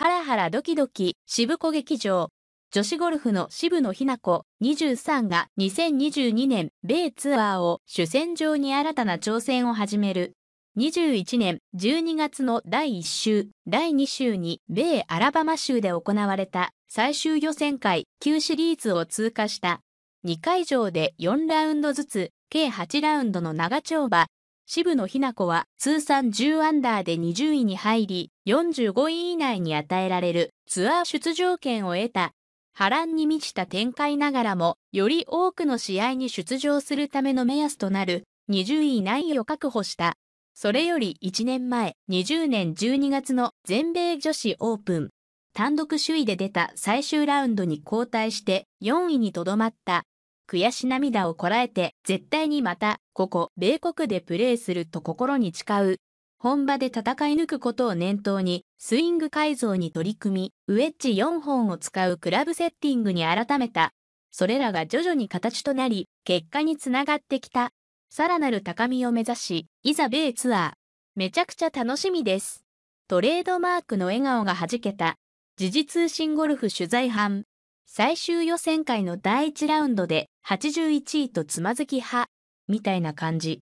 ハラハラドキドキ渋子劇場女子ゴルフの渋野日向子23が2022年米ツアーを主戦場に新たな挑戦を始める21年12月の第1週、第2週に米アラバマ州で行われた最終予選会9シリーズを通過した2会場で4ラウンドずつ計8ラウンドの長丁場渋野日向子は通算10アンダーで20位に入り45位以内に与えられるツアー出場権を得た波乱に満ちた展開ながらもより多くの試合に出場するための目安となる20位以内を確保したそれより1年前20年12月の全米女子オープン単独首位で出た最終ラウンドに交代して4位にとどまった悔し涙をこらえて絶対にまたここ米国でプレーすると心に誓う本場で戦い抜くことを念頭に、スイング改造に取り組み、ウェッジ4本を使うクラブセッティングに改めた。それらが徐々に形となり、結果につながってきた。さらなる高みを目指し、いざ米ツアー。めちゃくちゃ楽しみです。トレードマークの笑顔が弾けた。時事通信ゴルフ取材班。最終予選会の第1ラウンドで81位とつまずき派。みたいな感じ。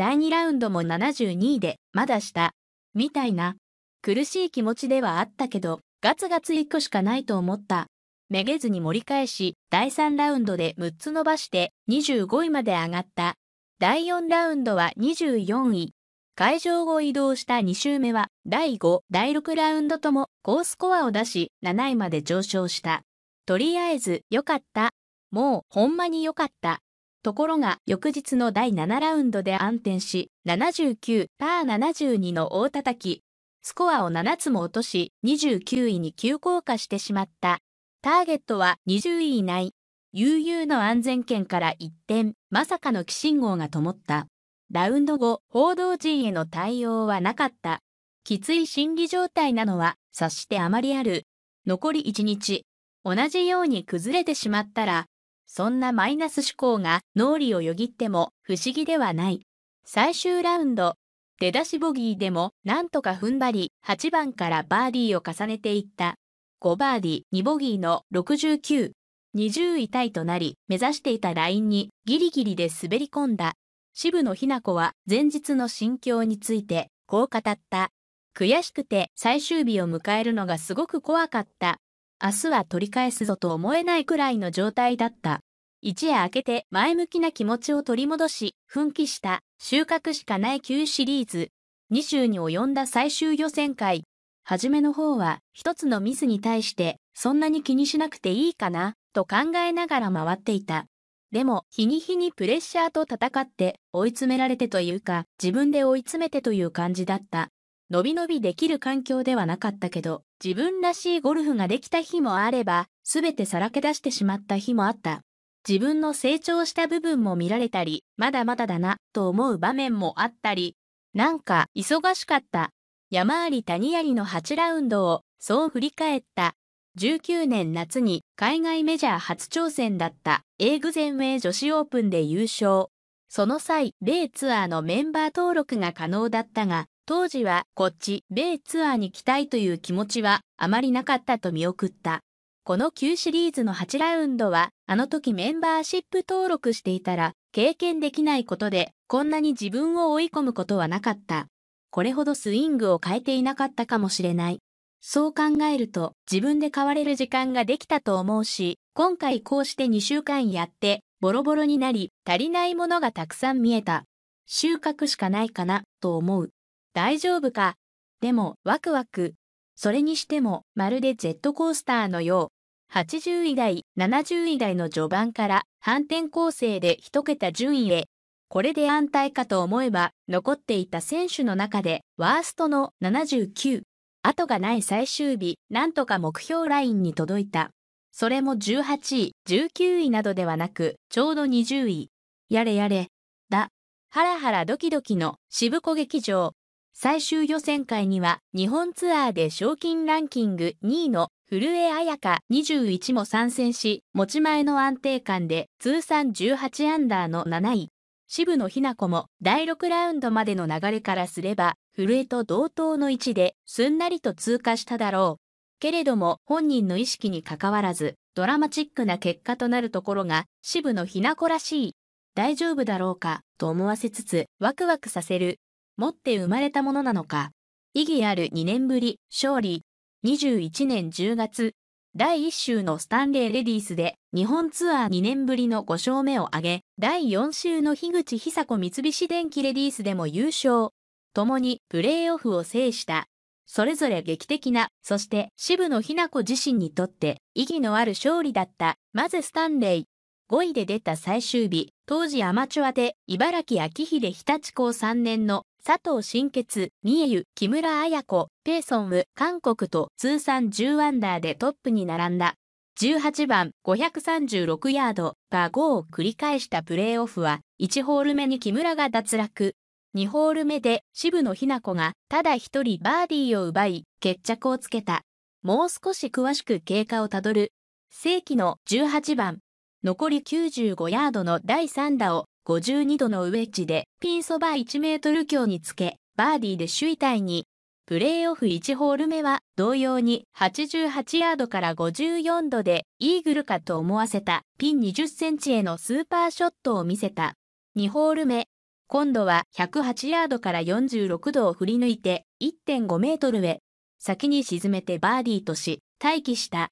第2ラウンドも72位で、まだ下、みたいな。苦しい気持ちではあったけど、ガツガツ1個しかないと思った。めげずに盛り返し、第3ラウンドで6つ伸ばして25位まで上がった。第4ラウンドは24位。会場を移動した2周目は、第5、第6ラウンドとも高スコアを出し、7位まで上昇した。とりあえず、良かった。もう、ほんまに良かった。ところが、翌日の第7ラウンドで暗転し、79パー72の大叩き、スコアを7つも落とし、29位に急降下してしまった。ターゲットは20位以内。悠々の安全圏から一転、まさかの起信号が灯った。ラウンド後、報道陣への対応はなかった。きつい心理状態なのは察してあまりある。残り1日。同じように崩れてしまったら、そんなマイナス思考が脳裏をよぎっても不思議ではない。最終ラウンド、出だしボギーでもなんとか踏ん張り、8番からバーディーを重ねていった。5バーディー、2ボギーの69。20位タイとなり、目指していたラインにギリギリで滑り込んだ。渋野日向子は前日の心境についてこう語った。悔しくて最終日を迎えるのがすごく怖かった。明日は取り返すぞと思えないくらいの状態だった。一夜明けて前向きな気持ちを取り戻し、奮起した収穫しかない旧シリーズ。2週に及んだ最終予選会。初めの方は一つのミスに対してそんなに気にしなくていいかなと考えながら回っていた。でも日に日にプレッシャーと戦って追い詰められてというか自分で追い詰めてという感じだった。伸び伸びできる環境ではなかったけど、自分らしいゴルフができた日もあれば、すべてさらけ出してしまった日もあった。自分の成長した部分も見られたり、まだまだだな、と思う場面もあったり、なんか、忙しかった。山あり谷ありの8ラウンドを、そう振り返った。19年夏に海外メジャー初挑戦だったーグゼンウェイ女子オープンで優勝。その際、米ツアーのメンバー登録が可能だったが、当時はこっち、米ツアーに来たいという気持ちはあまりなかったと見送った。この9シリーズの8ラウンドは、あの時メンバーシップ登録していたら、経験できないことで、こんなに自分を追い込むことはなかった。これほどスイングを変えていなかったかもしれない。そう考えると、自分で変われる時間ができたと思うし、今回こうして2週間やって、ボロボロになり、足りないものがたくさん見えた。収穫しかないかな、と思う。大丈夫かでもワクワク。それにしてもまるでジェットコースターのよう。80位台、70位台の序盤から反転構成で一桁順位へ。これで安泰かと思えば残っていた選手の中でワーストの79。後がない最終日、なんとか目標ラインに届いた。それも18位、19位などではなく、ちょうど20位。やれやれ、だ。ハラハラドキドキの渋子劇場。最終予選会には日本ツアーで賞金ランキング2位の古江彩佳21も参戦し、持ち前の安定感で通算18アンダーの7位。渋野日向子も第6ラウンドまでの流れからすれば、古江と同等の位置ですんなりと通過しただろう。けれども本人の意識にかかわらず、ドラマチックな結果となるところが渋野日向子らしい。大丈夫だろうかと思わせつつワクワクさせる持って生まれたものなのか、意義ある2年ぶり勝利、21年10月、第1週のスタンレーレディースで日本ツアー2年ぶりの5勝目を挙げ、第4週の樋口久子三菱電機レディースでも優勝、共にプレーオフを制した。それぞれ劇的な、そして渋野日向子自身にとって意義のある勝利だった、まずスタンレイ。5位で出た最終日、当時アマチュアで茨城秋秀日立高3年の佐藤新傑、三重木村彩子、ペーソンウ、韓国と通算10アンダーでトップに並んだ。18番536ヤード、がー5を繰り返したプレーオフは、1ホール目に木村が脱落。2ホール目で渋野日向子がただ一人バーディーを奪い、決着をつけた。もう少し詳しく経過をたどる。世紀の18番。残り95ヤードの第3打を52度のウェッジでピンそば1メートル強につけ、バーディーで首位タイに、プレーオフ1ホール目は同様に88ヤードから54度でイーグルかと思わせたピン20センチへのスーパーショットを見せた。2ホール目、今度は108ヤードから46度を振り抜いて1.5メートルへ、先に沈めてバーディーとし、待機した。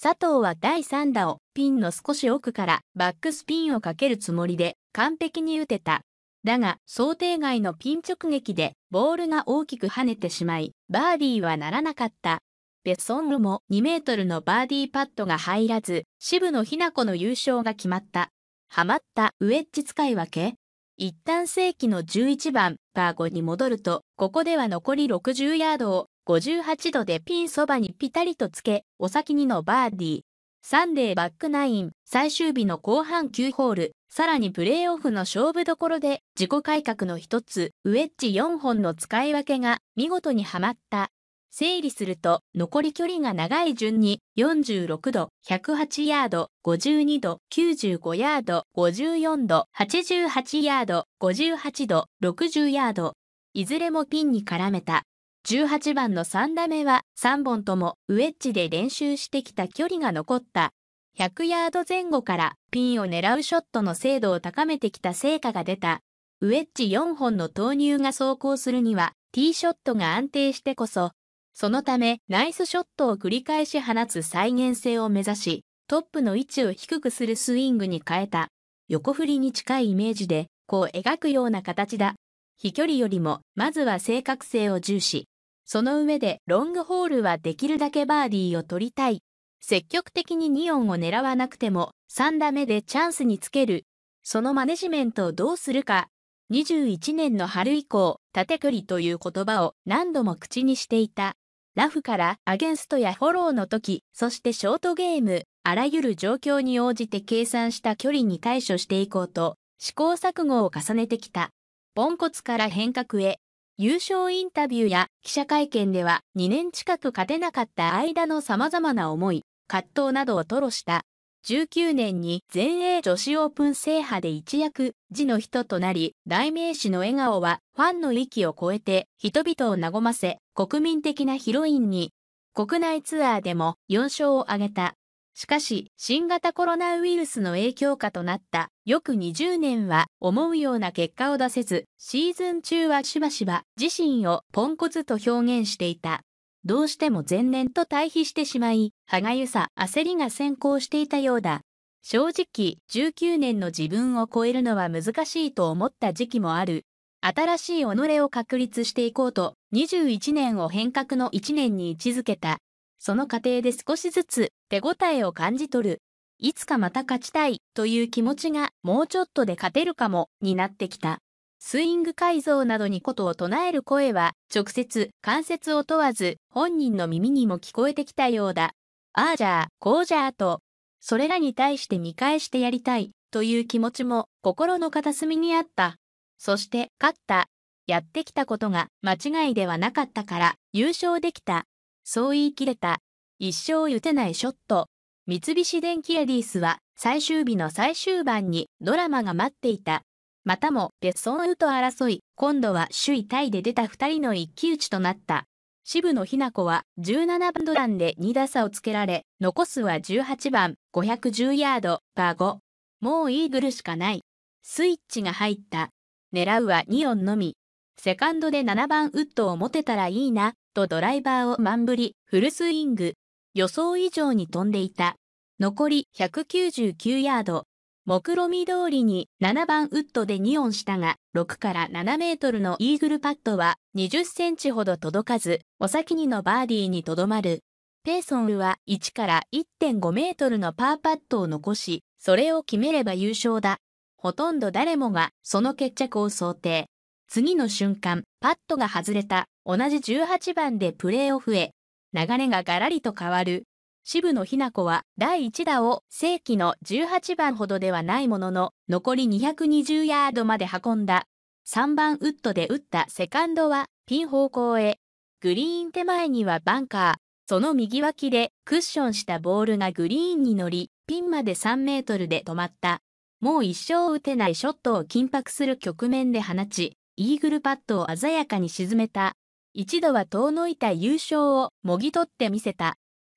佐藤は第3打をピンの少し奥からバックスピンをかけるつもりで完璧に打てた。だが、想定外のピン直撃で、ボールが大きく跳ねてしまい、バーディーはならなかった。ベソングも2メートルのバーディーパットが入らず、渋野日向子の優勝が決まった。ハマったウェッジ使い分け一旦正規の11番、パー5に戻ると、ここでは残り60ヤードを58度でピンそばにピタリとつけ、お先にのバーディー。サンデーバックナイン最終日の後半9ホール、さらにプレーオフの勝負どころで自己改革の一つ、ウェッジ4本の使い分けが見事にはまった。整理すると残り距離が長い順に46度、108ヤード、52度、95ヤード、54度、88ヤード、58度、60ヤード、いずれもピンに絡めた。18番の3打目は3本ともウェッジで練習してきた距離が残った。100ヤード前後からピンを狙うショットの精度を高めてきた成果が出た。ウェッジ4本の投入が走行するにはティーショットが安定してこそ、そのためナイスショットを繰り返し放つ再現性を目指し、トップの位置を低くするスイングに変えた。横振りに近いイメージで、こう描くような形だ。飛距離よりも、まずは正確性を重視。その上でロングホールはできるだけバーディーを取りたい。積極的に2音を狙わなくても3打目でチャンスにつける。そのマネジメントをどうするか。21年の春以降、縦距離という言葉を何度も口にしていた。ラフからアゲンストやフォローの時、そしてショートゲーム、あらゆる状況に応じて計算した距離に対処していこうと、試行錯誤を重ねてきた。ポンコツから変革へ、優勝インタビューや記者会見では2年近く勝てなかった間の様々な思い、葛藤などを吐露した。19年に全英女子オープン制覇で一躍、字の人となり、代名詞の笑顔はファンの域を超えて人々を和ませ、国民的なヒロインに、国内ツアーでも4勝を挙げた。しかし、新型コロナウイルスの影響下となった翌20年は思うような結果を出せず、シーズン中はしばしば自身をポンコツと表現していた。どうしても前年と対比してしまい、歯がゆさ、焦りが先行していたようだ。正直、19年の自分を超えるのは難しいと思った時期もある。新しい己を確立していこうと、21年を変革の1年に位置づけた。その過程で少しずつ手応えを感じ取る。いつかまた勝ちたいという気持ちがもうちょっとで勝てるかもになってきた。スイング改造などにことを唱える声は直接関節を問わず本人の耳にも聞こえてきたようだ。ああじゃあ、こうじゃあと。それらに対して見返してやりたいという気持ちも心の片隅にあった。そして勝った。やってきたことが間違いではなかったから優勝できた。そう言い切れた。一生打てないショット。三菱電機レディースは最終日の最終盤にドラマが待っていた。またもペッソンウと争い、今度は首位タイで出た2人の一騎打ちとなった。渋野日向子は17番ドランで2打差をつけられ、残すは18番、510ヤード、パー5。もうイーグルしかない。スイッチが入った。狙うは2音のみ。セカンドで7番ウッドを持てたらいいな。とドライバーを満振り、フルスイング。予想以上に飛んでいた。残り199ヤード。目論見通りに7番ウッドで2オンしたが、6から7メートルのイーグルパッドは20センチほど届かず、お先にのバーディーにとどまる。ペーソンは1から1.5メートルのパーパッドを残し、それを決めれば優勝だ。ほとんど誰もがその決着を想定。次の瞬間、パットが外れた、同じ18番でプレーオフへ。流れがガラリと変わる。渋野日向子は第1打を正規の18番ほどではないものの、残り220ヤードまで運んだ。3番ウッドで打ったセカンドはピン方向へ。グリーン手前にはバンカー。その右脇でクッションしたボールがグリーンに乗り、ピンまで3メートルで止まった。もう一生打てないショットを緊迫する局面で放ち、イーグルパットを鮮やかに沈めた。一度は遠のいた優勝をもぎ取ってみせた。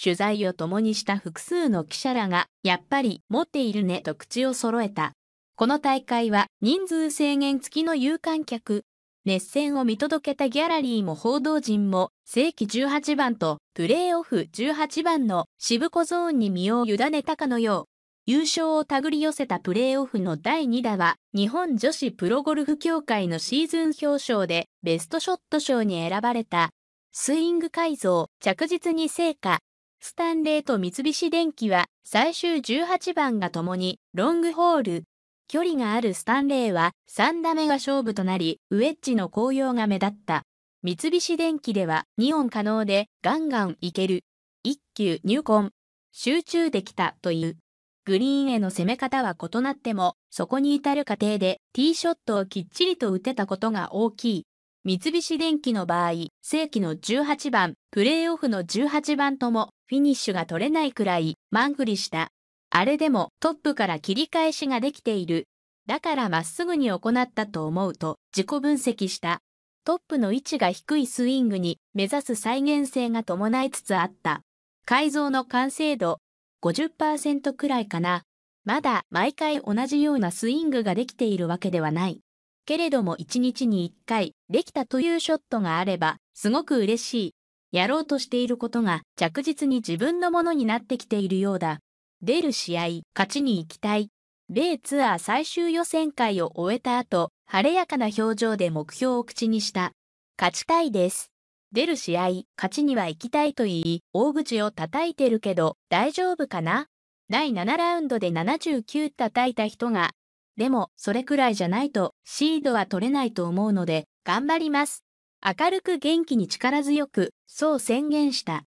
取材を共にした複数の記者らが、やっぱり持っているねと口を揃えた。この大会は人数制限付きの有観客。熱戦を見届けたギャラリーも報道陣も正規18番とプレーオフ18番の渋子ゾーンに身を委ねたかのよう。優勝を手繰り寄せたプレーオフの第2打は、日本女子プロゴルフ協会のシーズン表彰でベストショット賞に選ばれた、スイング改造、着実に成果。スタンレーと三菱電機は最終18番が共にロングホール。距離があるスタンレーは3打目が勝負となり、ウェッジの紅葉が目立った。三菱電機では2音可能でガンガンいける。1級入魂。集中できたという。グリーンへの攻め方は異なっても、そこに至る過程でティーショットをきっちりと打てたことが大きい。三菱電機の場合、正規の18番、プレーオフの18番ともフィニッシュが取れないくらい、んぐりした。あれでもトップから切り返しができている。だからまっすぐに行ったと思うと自己分析した。トップの位置が低いスイングに目指す再現性が伴いつつあった。改造の完成度、50%くらいかな。まだ毎回同じようなスイングができているわけではない。けれども1日に1回できたというショットがあればすごく嬉しい。やろうとしていることが着実に自分のものになってきているようだ。出る試合、勝ちに行きたい。米ツアー最終予選会を終えた後、晴れやかな表情で目標を口にした。勝ちたいです。出る試合、勝ちには行きたいと言い、大口を叩いてるけど、大丈夫かな第7ラウンドで79叩いた人が、でも、それくらいじゃないと、シードは取れないと思うので、頑張ります。明るく元気に力強く、そう宣言した。